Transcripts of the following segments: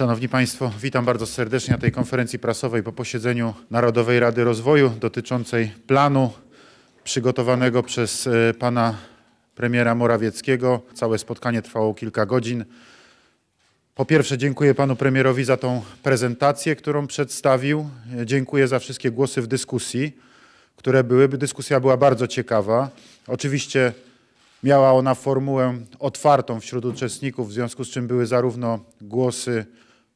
Szanowni Państwo, witam bardzo serdecznie na tej konferencji prasowej po posiedzeniu Narodowej Rady Rozwoju dotyczącej planu przygotowanego przez e, pana premiera Morawieckiego. Całe spotkanie trwało kilka godzin. Po pierwsze, dziękuję panu premierowi za tą prezentację, którą przedstawił. E, dziękuję za wszystkie głosy w dyskusji, które były. Dyskusja była bardzo ciekawa. Oczywiście miała ona formułę otwartą wśród uczestników, w związku z czym były zarówno głosy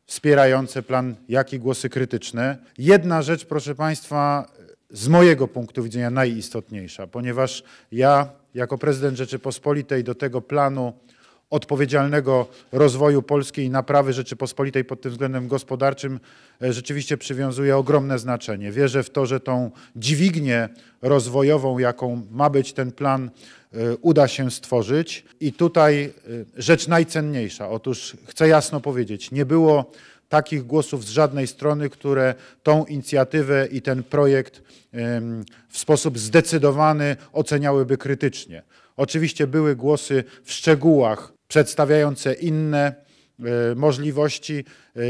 wspierające plan, jak i głosy krytyczne. Jedna rzecz, proszę Państwa, z mojego punktu widzenia najistotniejsza, ponieważ ja jako prezydent Rzeczypospolitej do tego planu odpowiedzialnego rozwoju Polski i naprawy Rzeczypospolitej pod tym względem gospodarczym e, rzeczywiście przywiązuje ogromne znaczenie. Wierzę w to, że tą dźwignię rozwojową, jaką ma być ten plan Y, uda się stworzyć. I tutaj y, rzecz najcenniejsza. Otóż chcę jasno powiedzieć, nie było takich głosów z żadnej strony, które tą inicjatywę i ten projekt w sposób zdecydowany oceniałyby krytycznie. Oczywiście były głosy w szczegółach przedstawiające inne y, możliwości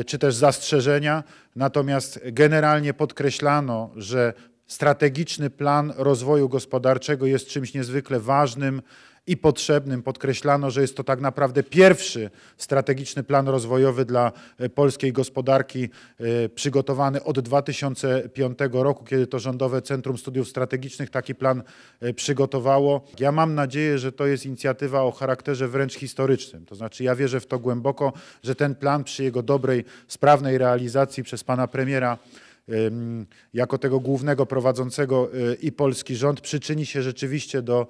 czy też zastrzeżenia, natomiast generalnie podkreślano, że strategiczny plan rozwoju gospodarczego jest czymś niezwykle ważnym i potrzebnym. Podkreślano, że jest to tak naprawdę pierwszy strategiczny plan rozwojowy dla e, polskiej gospodarki e, przygotowany od 2005 roku, kiedy to Rządowe Centrum Studiów Strategicznych taki plan e, przygotowało. Ja mam nadzieję, że to jest inicjatywa o charakterze wręcz historycznym. To znaczy ja wierzę w to głęboko, że ten plan przy jego dobrej, sprawnej realizacji przez pana premiera jako tego głównego prowadzącego e, i polski rząd przyczyni się rzeczywiście do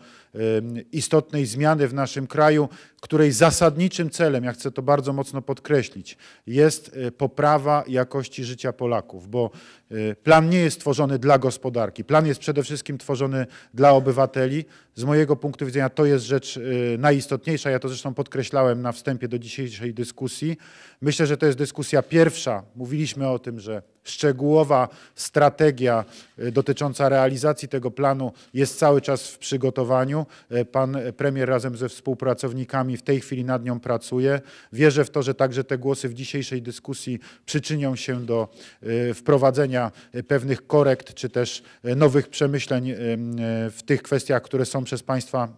istotnej zmiany w naszym kraju, której zasadniczym celem, ja chcę to bardzo mocno podkreślić, jest e, poprawa jakości życia Polaków, bo e, plan nie jest tworzony dla gospodarki, plan jest przede wszystkim tworzony dla obywateli. Z mojego punktu widzenia to jest rzecz najistotniejsza, ja to zresztą podkreślałem na wstępie do dzisiejszej dyskusji. Myślę, że to jest dyskusja pierwsza. Mówiliśmy o tym, że szczegółowa strategia e, dotycząca realizacji tego planu jest cały czas w przygotowaniu. E, Pan premier razem ze współpracownikami w tej chwili nad nią pracuje. Wierzę w to, że także te głosy w dzisiejszej dyskusji przyczynią się do e, wprowadzenia pewnych korekt czy też nowych przemyśleń w tych kwestiach, które są przez Państwa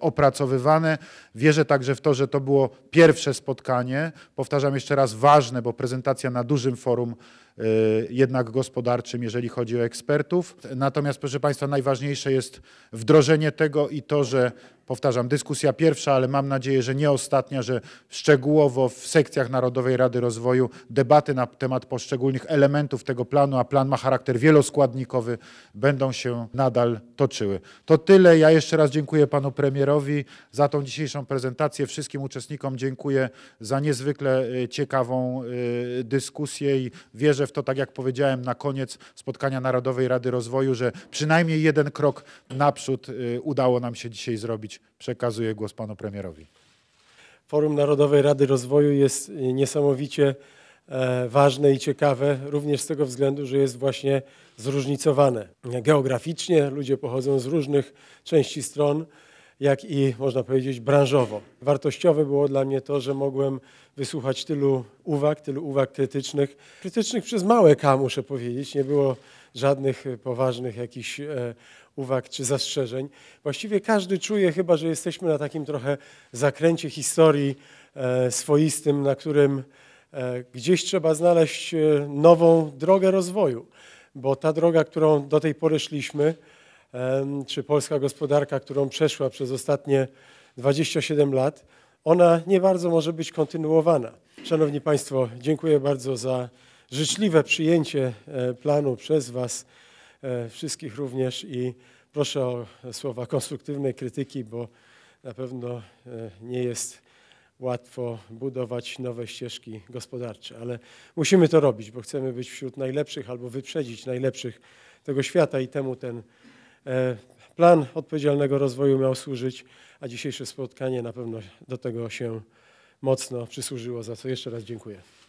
opracowywane. Wierzę także w to, że to było pierwsze spotkanie. Powtarzam jeszcze raz, ważne, bo prezentacja na dużym forum Y, jednak gospodarczym, jeżeli chodzi o ekspertów. Natomiast, proszę Państwa, najważniejsze jest wdrożenie tego i to, że powtarzam, dyskusja pierwsza, ale mam nadzieję, że nie ostatnia, że szczegółowo w sekcjach Narodowej Rady Rozwoju debaty na temat poszczególnych elementów tego planu, a plan ma charakter wieloskładnikowy, będą się nadal toczyły. To tyle. Ja jeszcze raz dziękuję panu premierowi za tą dzisiejszą prezentację. Wszystkim uczestnikom dziękuję za niezwykle y, ciekawą y, dyskusję i wierzę w to, tak jak powiedziałem na koniec spotkania Narodowej Rady Rozwoju, że przynajmniej jeden krok naprzód y, udało nam się dzisiaj zrobić. Przekazuję głos panu premierowi. Forum Narodowej Rady Rozwoju jest y, niesamowicie e, ważne i ciekawe, również z tego względu, że jest właśnie zróżnicowane geograficznie. Ludzie pochodzą z różnych części stron jak i, można powiedzieć, branżowo. Wartościowe było dla mnie to, że mogłem wysłuchać tylu uwag, tylu uwag krytycznych. Krytycznych przez małe K, muszę powiedzieć. Nie było żadnych e, poważnych jakichś e, uwag czy zastrzeżeń. Właściwie każdy czuje chyba, że jesteśmy na takim trochę zakręcie historii e, swoistym, na którym gdzieś trzeba znaleźć nową drogę rozwoju, bo ta droga, którą do tej pory szliśmy, czy polska gospodarka, którą przeszła przez ostatnie 27 lat, ona nie bardzo może być kontynuowana. Szanowni Państwo, dziękuję bardzo za życzliwe przyjęcie e, planu przez Was, e, wszystkich również i proszę o słowa konstruktywnej krytyki, bo na pewno e, nie jest łatwo budować nowe ścieżki gospodarcze, ale musimy to robić, bo chcemy być wśród najlepszych albo wyprzedzić najlepszych tego świata i temu ten E, plan odpowiedzialnego rozwoju miał służyć, a dzisiejsze spotkanie na pewno do tego się mocno przysłużyło, za co jeszcze raz dziękuję.